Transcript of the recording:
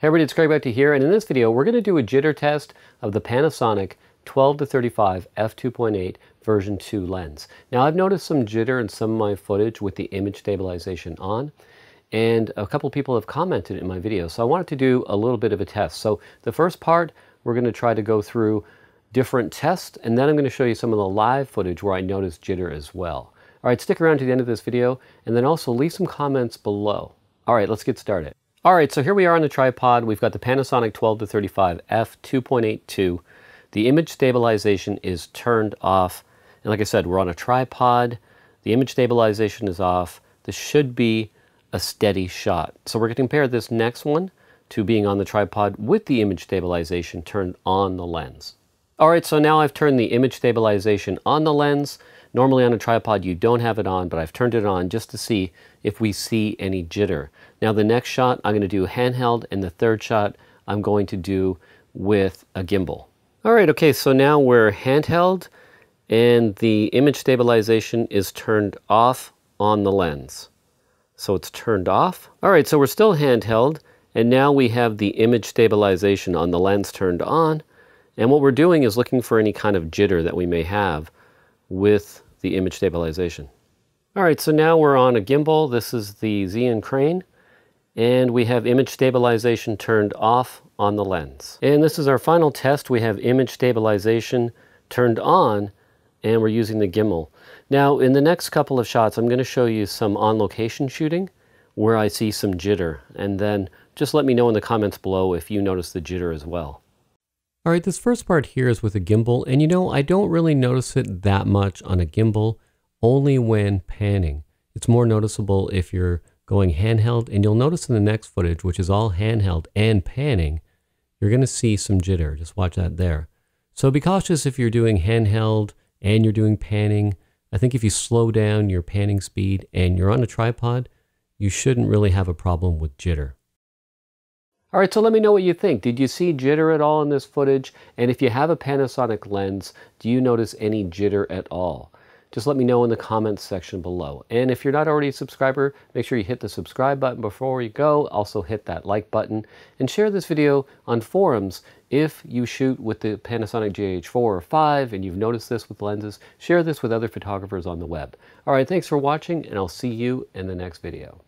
Hey everybody, it's Craig Bepti here, and in this video we're going to do a jitter test of the Panasonic 12 to 35 f2.8 version 2 lens. Now I've noticed some jitter in some of my footage with the image stabilization on, and a couple people have commented in my video, so I wanted to do a little bit of a test. So the first part, we're going to try to go through different tests, and then I'm going to show you some of the live footage where I noticed jitter as well. All right, stick around to the end of this video, and then also leave some comments below. All right, let's get started. All right, so here we are on the tripod. We've got the Panasonic 12 to 35 f 2.82. The image stabilization is turned off. And like I said, we're on a tripod. The image stabilization is off. This should be a steady shot. So we're gonna compare this next one to being on the tripod with the image stabilization turned on the lens. All right, so now I've turned the image stabilization on the lens. Normally on a tripod you don't have it on, but I've turned it on just to see if we see any jitter. Now the next shot I'm going to do handheld, and the third shot I'm going to do with a gimbal. All right, okay, so now we're handheld, and the image stabilization is turned off on the lens. So it's turned off. All right, so we're still handheld, and now we have the image stabilization on the lens turned on. And what we're doing is looking for any kind of jitter that we may have with the image stabilization. All right, so now we're on a gimbal. This is the Xeon crane. And we have image stabilization turned off on the lens. And this is our final test. We have image stabilization turned on and we're using the gimbal. Now, in the next couple of shots, I'm gonna show you some on-location shooting where I see some jitter. And then just let me know in the comments below if you notice the jitter as well. All right, this first part here is with a gimbal, and you know, I don't really notice it that much on a gimbal, only when panning. It's more noticeable if you're going handheld, and you'll notice in the next footage, which is all handheld and panning, you're gonna see some jitter, just watch that there. So be cautious if you're doing handheld and you're doing panning. I think if you slow down your panning speed and you're on a tripod, you shouldn't really have a problem with jitter. All right, so let me know what you think. Did you see jitter at all in this footage? And if you have a Panasonic lens, do you notice any jitter at all? Just let me know in the comments section below. And if you're not already a subscriber, make sure you hit the subscribe button before you go. Also hit that like button and share this video on forums. If you shoot with the Panasonic GH4 or 5 and you've noticed this with lenses, share this with other photographers on the web. All right, thanks for watching and I'll see you in the next video.